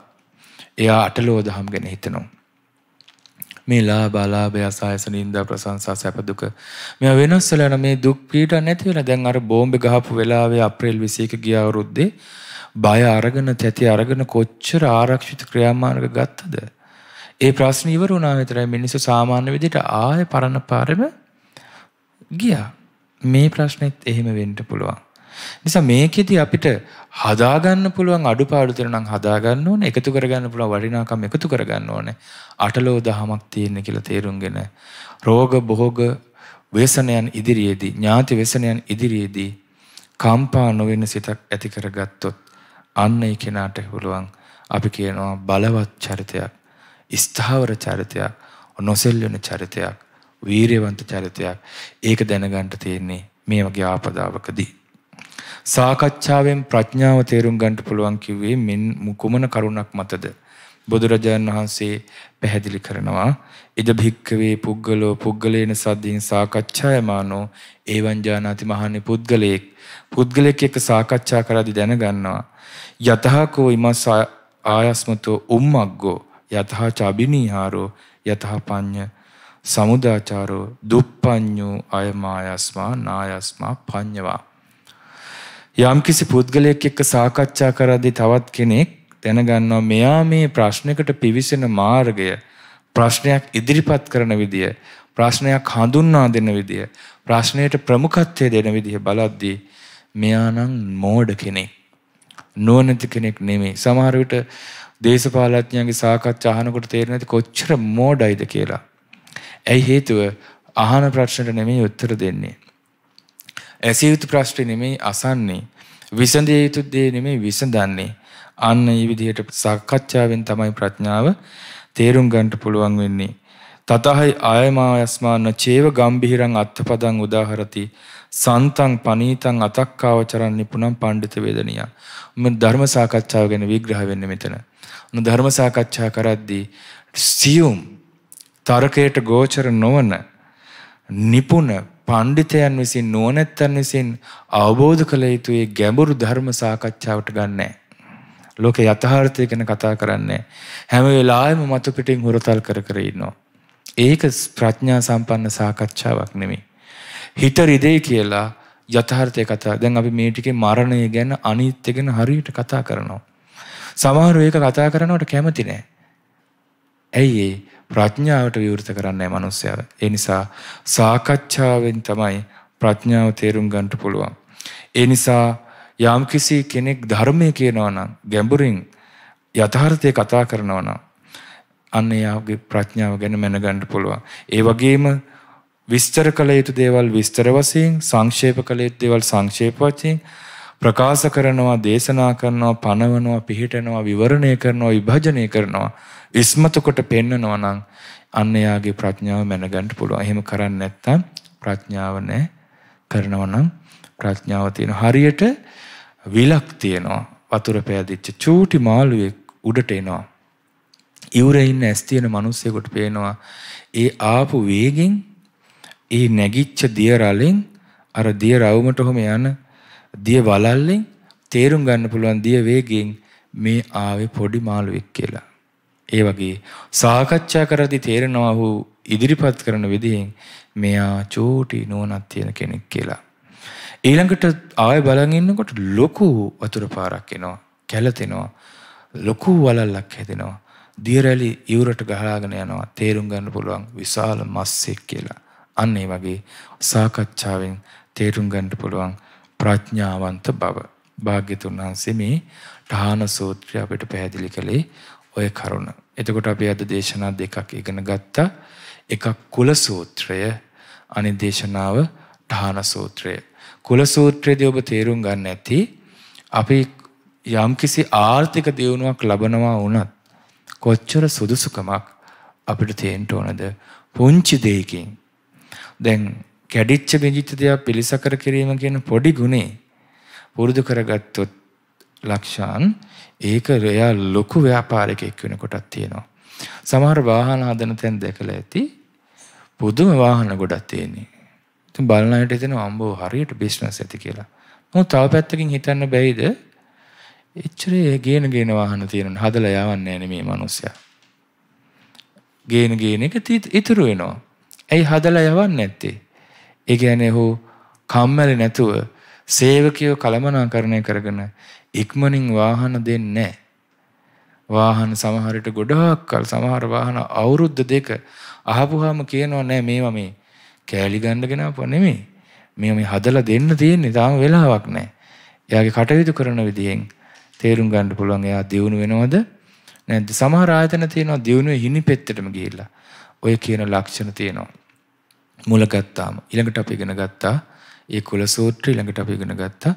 එයා අටලෝ දහම් ගැන හිතනවා. මේ ලාභ අලාභය අසායස නින්දා ප්‍රශංසා සැප දුක මේවා වෙනස් වෙලා යන මේ දුක් පීඩා නැති වෙලා දැන් අර බෝම්බේ ගහපු වෙලාවේ අප්‍රේල් 21 ගිය අවුරුද්දේ බය අරගෙන තැති අරගෙන කොච්චර ආරක්ෂිත ක්‍රියාමාර්ග ගත්තද ඒ ප්‍රශ්න ඉවර වුණා විතරයි මිනිස්සු සාමාන්‍ය විදිහට ආයේ පරණ පාරෙම ගියා. මේ ප්‍රශ්නෙත් එහෙම වෙන්න පුළුවන්. නිසා මේකෙදි අපිට හදාගන්න පුළුවන් අඩුපාඩු තියෙන නම් හදාගන්න ඕනේ, එකතු කරගන්න පුළුවන් වටිනාකම් එකතු කරගන්න ඕනේ. අටලෝ දහමක් තියෙන කියලා තේරුම්ගෙන රෝග භෝග වේසනයන් ඉදිරියේදී, ඥාති වේසනයන් ඉදිරියේදී කම්පා නොවෙන සිතක් ඇති කරගත්තොත් අන්න ඒ කෙනාට පුළුවන් අපි කියනවා බලවත් චරිතයක්, ස්ථාවර චරිතයක්, නොසෙල්වෙන චරිතයක් වීරයවන්ත චරිතයක්. ඒක දැනගන්න තියෙන්නේ මේ වගේ ආපදාවකදී. සාකච්ඡාවෙන් ප්‍රඥාව තේරුම් ගන්න පුළුවන් කිව්වේ මෙන් කුමන කරුණක් මතද? බුදුරජාණන් වහන්සේ පැහැදිලි කරනවා එද භික්කවේ පුද්ගලෝ පුද්ගලේන සද්දීන් සාකච්ඡායමානෝ ඒවං ජානාති මහන්නේ පුද්ගලයෙක් පුද්ගලයෙක් එක්ක සාකච්ඡා කරද්දී දැනගන්නවා යතහකෝ ඉමස් ආයස්මතෝ උම්මග්ගෝ යතහ චබිනීහාරෝ යතහ පඤ්ඤ සමුදාචාරෝ දුප්පඤ්ඤෝ අයමායස්මා නායස්මා පඤ්ඤවා යම්කිසි පුද්ගලයෙක් එක්ක සාකච්ඡා කරද්දී තවත් කෙනෙක් දැනගන්නවා මෙයා මේ ප්‍රශ්නයකට පිවිසෙන මාර්ගය ප්‍රශ්නයක් ඉදිරිපත් කරන විදිය ප්‍රශ්නයක් හඳුන්වා දෙන විදිය ප්‍රශ්නයට ප්‍රමුඛත්වය දෙන විදිහ බලද්දී මෙයා නම් මෝඩ කෙනෙක් නුවණැති කෙනෙක් නෙමෙයි සමහර විට දේශපාලඥයන්ගේ සාකච්ඡා අහනකොට තේරෙන්නේ නැති කොච්චර මෝඩයිද කියලා ඇයි හේතුව අහන ප්‍රශ්නට නෙමෙයි උත්තර දෙන්නේ. ඇසිය යුතු ප්‍රශ්නේ නෙමෙයි අසන්නේ. විසඳිය යුතු දේ නෙමෙයි විසඳන්නේ. අන්න ඒ විදිහට සාකච්ඡාවෙන් තමයි ප්‍රඥාව තේරුම් ගන්නට පුළුවන් වෙන්නේ. තතහයි ආයමායස්මාන චේව ගම්භිරං අත්ථපදං උදාහරති සන්තං පනීතං අතක්කාවචරන් නිපුණම් පණ්ඩිත වේදනියා. මම ධර්ම සාකච්ඡාව ගැන විග්‍රහ වෙන්නේ මෙතන. ධර්ම සාකච්ඡා කරද්දී සියුම් තර්කයට ගෝචර නොවන නිපුණ පණ්ඩිතයන් විසින් නුවණැත්තන් විසින් අවබෝධ කළ යුතු ඒ ගැඹුරු ධර්ම සාකච්ඡාවට ගන්නෑ. ලෝක යථාර්ථය ගැන කතා කරන්නේ හැම වෙලාවෙම මතු පිටින් හුරතල් කර කර ඉන්නවා. ඒක ප්‍රඥා සම්පන්න සාකච්ඡාවක් නෙමෙයි. හිත රිදේ කියලා යථාර්ථය කතා. දැන් අපි මේ ටිකේ මරණය ගැන අනිත්‍ය ගැන හරියට කතා කරනවා. සමහරව ඒක කතා කරනවට කැමති නෑ. ඇයි ඒ? ප්‍රඥාවට විවෘත කරන්නයි මනුස්සයව. ඒ නිසා සාකච්ඡාවෙන් තමයි ප්‍රඥාව තේරුම් ගන්නට පුළුවන්. ඒ නිසා යම්කිසි කෙනෙක් ධර්මය කියනවා නම් ගැඹුරින් යථාර්ථය කතා කරනවා නම් අන්න එයාගේ ප්‍රඥාව ගැන මැනගන්න පුළුවන්. ඒ වගේම විස්තර කළ යුතු දේවල් විස්තර වශයෙන් සංක්ෂේප කළ යුතු දේවල් සංක්ෂේප වශයෙන් ප්‍රකාශ කරනවා දේශනා කරනවා පනවනවා පිහිටනවා විවරණය කරනවා විභජනය කරනවා ඉස්මතු කොට පෙන්නනවා නම් අන්න එයාගේ ප්‍රඥාව මැනගන්න පුළුවන්. එහෙම කරන්නේ නැත්නම් ප්‍රඥාව නැහැ. කරනවා නම් ප්‍රඥාව තියෙන හරියට විලක් තියෙනවා. වතුර පෑදිච්ච චූටි මාළුවෙක් උඩට එනවා. ඉවුරේ ඉන්න ඇස් තියෙන මිනිස්සෙකුට පේනවා ඒ ආපු වේගෙන් ඒ නැගිච්ච දිය රලෙන් අර දිය රවුමට ඔහොම යන දිය වලල්ලෙන් තේරුම් ගන්න පුළුවන් දිය වේගයෙන් මේ ආවේ පොඩි මාළුවෙක් කියලා. ඒ වගේ සාකච්ඡා කරද්දි තේරෙනවා ඔහු ඉදිරිපත් කරන විදිහෙන් මෙයා චෝටි නුවණක් තියෙන කෙනෙක් කියලා. ඊළඟට ආය බලන් ඉන්නකොට ලොකු වතුර පාරක් එනවා. කැළතෙනවා. ලොකු වලල්ලක් හැදෙනවා. දියරැලි ඉවුරට ගහලාගෙන යනවා. තේරුම් ගන්න පුළුවන් විශාල මස්සෙක් කියලා. අන්න ඒ වගේ සාකච්ඡාවෙන් තේරුම් ගන්න පුළුවන් ප්‍රඥාවන්ත බව. භාග්‍යතුන් වහන්සේ මේ ඨාන සූත්‍රය අපිට පැහැදිලි කළේ ඔය කරුණ. එතකොට අපි අද දේශනා දෙකක් ඉගෙන ගත්තා. එකක් කුල සූත්‍රය අනිත් දේශනාව ධාන සූත්‍රය. කුල සූත්‍රයේදී ඔබ තේරුම් ගන්න ඇති අපි යම්කිසි ආර්ථික දියුණුවක් ලබනවා වුණත් කොච්චර සුදුසුකමක් අපිට තියෙන්න ඕනද පුංචි දෙයකින් දැන් කැඩිච්ච බිඳිච්ච දේවල් පිළිසකර කිරීම කියන පොඩි ගුණේ පුරුදු කරගත්තොත් ලක්ෂාන් ඒක එයා ලොකු ව්‍යාපාරිකයෙක් වෙනකොටත් තියෙනවා. සමහර වාහන හදන තැන් දැකලා ඇති පුදුම වාහන ගොඩක් තියෙන්නේ. ඉතින් බලන අයට හිතෙනවා අම්බෝ හරියට බිස්නස් ඇති කියලා. නමුත් තව පැත්තකින් හිතන්න බැයිද? එච්චර ගේන ගේන වාහන තියෙනවා. හදලා යවන්නේ නැහැ මේ මිනිස්සයා. ගේන ගේන එක ඉතුරු වෙනවා. ඇයි හදලා යවන්නේ නැත්තේ? ඒ කියන්නේ හෝ කම්මැලි නැතුව සේවකයෝ කළමනාකරණය කරගෙන ඉක්මනින් වාහන දෙන්නේ නැහැ. වාහන සමහර විට ගොඩාක්කල් සමහර වාහන අවුරුද්ද දෙක අහපුවාම කියනවා නෑ මේවා මේ කෑලි ගන්න ගෙනාවා නෙමෙයි. මේවා මේ හදලා දෙන්න තියෙන්නේ තාම වෙලාවක් නෑ. එයාගේ කටයුතු කරන විදිහෙන් තේරුම් ගන්න පුළුවන් එයා දියුණු වෙනවද නැද්ද? සමහර ආයතන තියෙනවා දියුණුවේ හිණිපෙත්තටම ගිහිල්ලා. ඔය කියන ලක්ෂණ තියෙනවා. මුල ගත්තාම ඊළඟට අපි ඉගෙන ගත්තා ඒ කුල සූත්‍රය ළඟට අපි ඉගෙන ගත්තා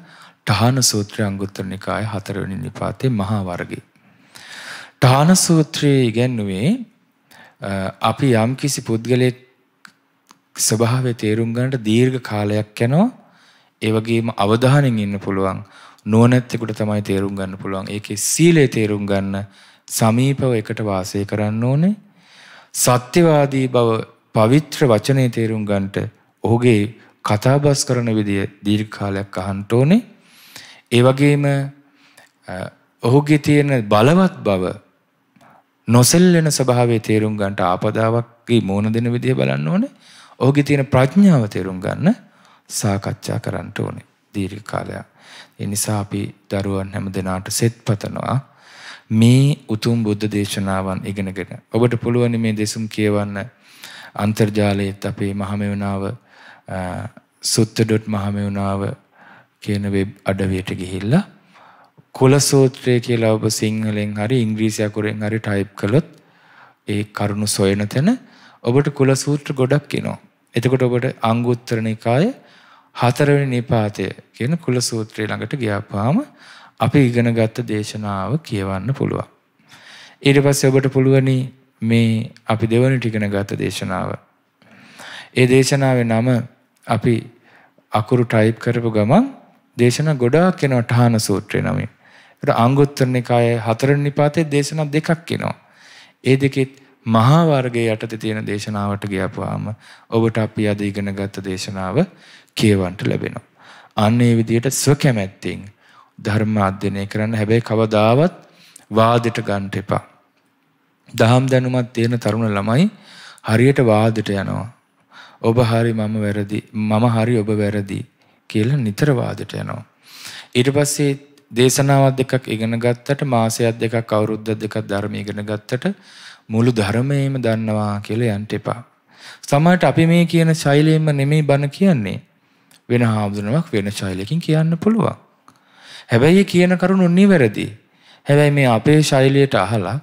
ඨාන සූත්‍රය අංගුත්තර නිකාය හතරවෙනි නිපාතේ මහා වර්ගයේ. ඨාන සූත්‍රයේ ඉගැන්නුවේ අපි යම් කිසි පුද්ගලයෙක් ස්වභාවය තේරුම් ගන්නට දීර්ඝ කාලයක් යනවා ඒ වගේම අවධානයෙන් ඉන්න පුළුවන් නුවණැත්තෙකුට තමයි තේරුම් ගන්න පුළුවන් ඒකේ සීලය තේරුම් ගන්න සමීපව එකට වාසය කරන්න ඕනේ සත්‍යවාදී බව පවිත්‍ර වචනේ තේරුම් ගන්නට ඔහුගේ කතාබස් කරන විදිය දීර්ඝ කාලයක් අහන්න ඕනේ. ඒ වගේම ඔහුගේ තියෙන බලවත් බව නොසෙල්ලෙන ස්වභාවයේ තේරුම් ගන්නට ආපදාවක්ගේ මෝන දෙන විදිය බලන්න ඕනේ. ඔහුගේ තියෙන ප්‍රඥාව තේරුම් ගන්න සාකච්ඡා කරන්න ඕනේ දීර්ඝ කාලයක්. ඒ නිසා අපි දරුවන් හැම දිනාට සෙත් පතනවා මේ උතුම් බුද්ධ දේශනාවන් ඉගෙනගෙන. ඔබට පුළුවන් මේ දෙසුම් කියවන්න අන්තර්ජාලයේත් අපේ මහමෙවනාව සුත්ත.මහමෙවුනාව කියන වෙබ් අඩවියට ගිහිල්ලා කුලසූත්‍රය කියලා ඔබ සිංහලෙන් හරි ඉංග්‍රීසි අකුරෙන් හරි ටයිප් කළොත් ඒ කරුණු සොයන තැන ඔබට කුලසූත්‍ර ගොඩක් එනවා. එතකොට ඔබට අංගුත්තර නිකාය හතරවෙනි නිපාතය කියන කුලසූත්‍රය ළඟට ගියාපාම අපි ඉගෙනගත්ත දේශනාව කියවන්න පුළුවන්. ඊට පස්සේ ඔබට පුළුවනි මේ අපි දෙවනි ටිකන ගත දේශනාව. ඒ දේශනාවේ නම අපි අකුරු ටයිප් කරපු ගමන් දේශනා ගොඩාක් එනවා ටහන සූත්‍රය නමින්. ඒකට අංගුත්තර නිකායේ හතරවෙනි නිපාතේ දේශනා දෙකක් එනවා. ඒ දෙකෙත් මහා වර්ගයේ යටතේ තියෙන දේශනාවට ගියාපුවාම ඔබට අපි අද ඉගෙනගත් දේශනාව කියවන්න ලැබෙනවා. අන්න ඒ විදිහට ස්වකැමැත්තෙන් ධර්ම අධ්‍යයනය කරන්න හැබැයි කවදාවත් වාදෙට ගන්න එපා. දහම් දැනුමක් තියෙන තරුණ ළමයි හරියට වාදෙට යනවා. ඔබ හරි මම වැරදි මම හරි ඔබ වැරදි කියලා නිතර වාදෙට යනවා. ඊට පස්සේ දේශනාවක් දෙකක් ඉගෙන ගත්තට මාසයක් දෙකක් අවුරුද්දක් දෙකක් ධර්ම ඉගෙන ගත්තට මුළු ධර්මයේම දන්නවා කියලා යන්න එපා. සමහරට අපි මේ කියන ශෛලියෙන්ම නෙමෙයි බණ කියන්නේ. වෙන හාමුදුරුවක් වෙන ශෛලියකින් කියන්න පුළුවන්. හැබැයි කියන කරුණු නිවැරදි. හැබැයි මේ අපේ ශෛලියට අහලා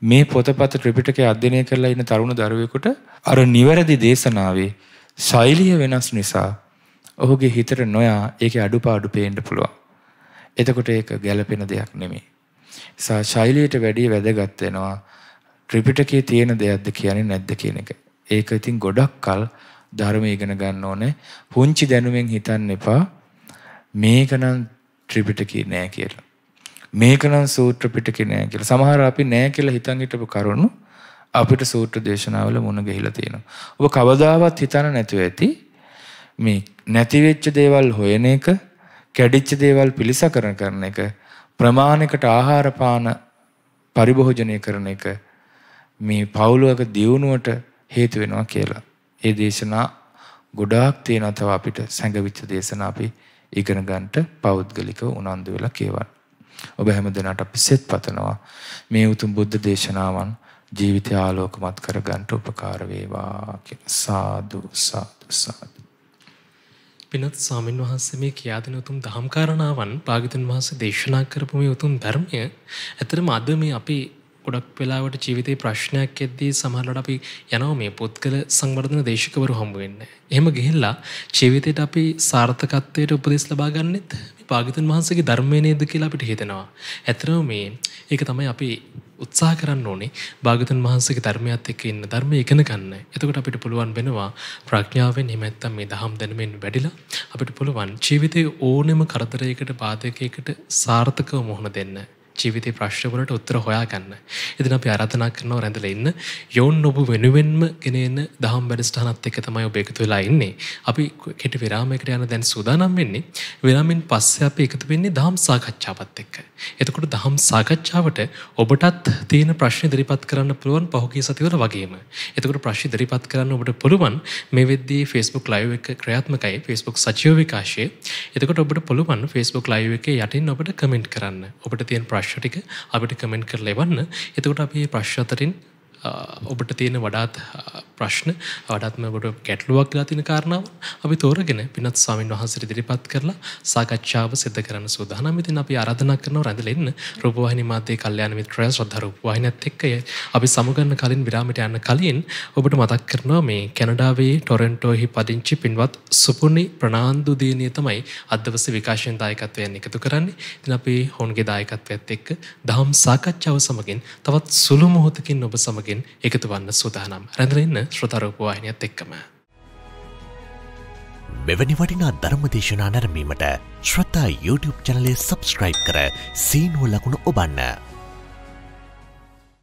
මේ පොතපත ත්‍රිපිටකය අධ්‍යයනය කරලා ඉන්න තරුණ දරුවෙකුට අර නිවැරදි දේශනාවේ ශෛලිය වෙනස් නිසා ඔහුගේ හිතට නොයා ඒකේ අඩුපාඩු පේන්න පුළුවන්. එතකොට ඒක ගැළපෙන දෙයක් නෙමෙයි. සා ශෛලියට වැඩිය වැදගත් වෙනවා ත්‍රිපිටකයේ තියෙන දෙයක්ද කියන්නේ නැද්ද කියන එක. ඒක ඉතින් ගොඩක්කල් ධර්මය ඉගෙන ගන්න ඕනේ. පුංචි දැනුමෙන් හිතන්න එපා. මේක නම් ත්‍රිපිටකේ නෑ කියලා. මේකනම් සූත්‍ර පිටකේ නෑ කියලා. සමහර අපි නෑ කියලා හිතන් හිටපු කරුණු අපිට සූත්‍ර දේශනාවල මුණ ගිහිලා තියෙනවා. ඔබ කවදාවත් හිතන නැතුව ඇති මේ නැති වෙච්ච දේවල් හොයන එක, කැඩිච්ච දේවල් පිළිසකරන කරන එක, ප්‍රමාණයකට ආහාර පාන පරිභෝජනය කරන එක මේ පවුලක දියුණුවට හේතු වෙනවා කියලා. ඒ දේශනා ගොඩාක් තියෙනවා තව අපිට සැඟවිච්ච දේශනා අපි ඉගෙන ගන්නට පෞද්ගලිකව උනන්දු වෙලා කියවන්න. ඔබ හැම දෙනාට අපි සෙත් පතනවා මේ උතුම් බුද්ධ දේශනාවන් ජීවිතය ආලෝකමත් කරගන්නට උපකාර වේවා සාදු සාදු සාදු පිනත් ස්වාමීන් වහන්සේ මේ කියා දෙන උතුම් දහම් කාරණාවන් භාග්‍යතුන් වහන්සේ දේශනා කරපු මේ උතුම් ධර්මය ඇත්තටම අද මේ අපේ ගොඩක් වෙලාවට ජීවිතේ ප්‍රශ්නයක් එද්දී සමහරවට අපි යනවා මේ පුද්ගල සංවර්ධන දේශකවරු හම්බ වෙන්න. එහෙම ගිහිල්ලා ජීවිතේට අපි සාර්ථකත්වයට උපදෙස් ලබා ගන්නෙත් මේ පාගිතන් වහන්සේගේ ධර්මය නේද කියලා අපිට හිතෙනවා. ඇත්තටම මේ ඒක තමයි අපි උත්සාහ කරන්න ඕනේ භාගතුන් වහන්සේගේ ධර්මයත් එක්ක ඉන්න ධර්මය ඉගෙන ගන්න. එතකොට අපිට පුළුවන් වෙනවා ප්‍රඥාවෙන් එහෙම නැත්නම් මේ දහම් දැනුමෙන් වැඩිලා අපිට පුළුවන් ජීවිතයේ ඕනෙම කරදරයකට බාධකයකට සාර්ථකව මුහුණ දෙන්න. ජීවිතය ප්‍රශ්්‍රවලට උත්තර හොයා ගන්න. එතින අපි අරාධනා කරනව රැඳල ඉන්න යෝන් ඔබ වෙනුවෙන්ම ගෙනන දහම් බැඩස්ටානත් එක තමයි ඔබ එකතු වෙලා ඉන්නේ. අපි කෙට විරාමකට යන දැන් සූදානම් වෙන්නේ වෙලාමින් පස්ස අප එකතු වෙන්නේ දහම් සාකච්ඡාවත් එක්ක. එතකොට දහම් සාකච්ඡාවට ඔබටත් තියෙන ප්‍රශ්න දිරිපත් කරන්න පුළුවන් පහුගේ සතිවල වගේම. එතකට ප්‍රශ්ි දිරිපත් කරන්න ඔබට පුළුවන් මේ වෙද්දී ෆස්බුක් ලයිව එක ක්‍රියාත්මකයි ෆස්බුක් සචයෝවිකාශය එතකට ඔබට පුළුවන් ෆස්බුක් ලයිව එක යටින් ඔබට කමෙන්ට් කරන්න ඔබට තියන් ප්‍රශ් ප්‍රශ්ටික අපිට කමෙන්ට් කරලා එවන්න එතකොට අපි මේ ප්‍රශ්න අතරින් ඔබට තියෙන වඩාත් ප්‍රශ්න වඩත්ම ඔබට ගැටලුවක් ලා තින කාරණාව අපි තෝරගෙන පිනත් ස්වාමීන් වහන්සට දිරිපත් කරලා සාකච්ඡාව සිද කරන සූදානම් ඉතින් අපි ආරාධනා කරනවා රැඳෙන්න රූපවාහිනි මාධ්‍යයේ කල්යාණ මිත්‍රය ශ්‍රද්ධා රූපවාහිනියත් එක්ක අපි සමුගන්න කලින් විරාමයට යන්න කලින් ඔබට මතක් කරනවා මේ කැනඩාවේ ටොරන්ටෝහි පදිංචි පින්වත් සුපුනි ප්‍රනාන්දු දිනිය තමයි අද දවසේ විකාශන දායකත්වයෙන් එකතු කරන්නේ ඉතින් අපි හොන්ගේ දායකත්වයත් එක්ක දහම් සාකච්ඡාව සමගින් තවත් සුළු මොහොතකින් ඔබ සමගින් සමගින් එකතු වන්න සූදානම් රැඳරන්න ශ්‍රතරූපවාහිනයක් එක්කම. මෙවැනි වටිනා ධර්මදේශනා නැරමීමට ශ්‍රතා YouTube චනලේ සබස්ක්‍රයිබ් කර සීනුව ලකුණු ඔබන්න.